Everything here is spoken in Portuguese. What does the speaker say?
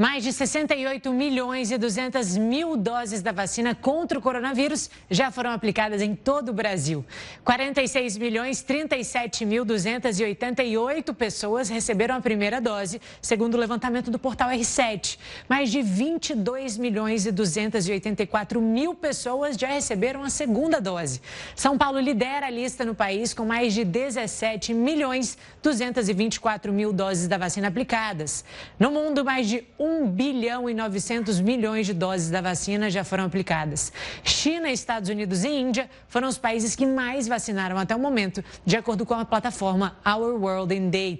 Mais de 68 milhões e 200 mil doses da vacina contra o coronavírus já foram aplicadas em todo o Brasil. 46 milhões 37 mil 288 pessoas receberam a primeira dose, segundo o levantamento do portal R7. Mais de 22 milhões e 284 mil pessoas já receberam a segunda dose. São Paulo lidera a lista no país com mais de 17 milhões 224 mil doses da vacina aplicadas. No mundo, mais de 1 1 bilhão e 900 milhões de doses da vacina já foram aplicadas. China, Estados Unidos e Índia foram os países que mais vacinaram até o momento, de acordo com a plataforma Our World in Data.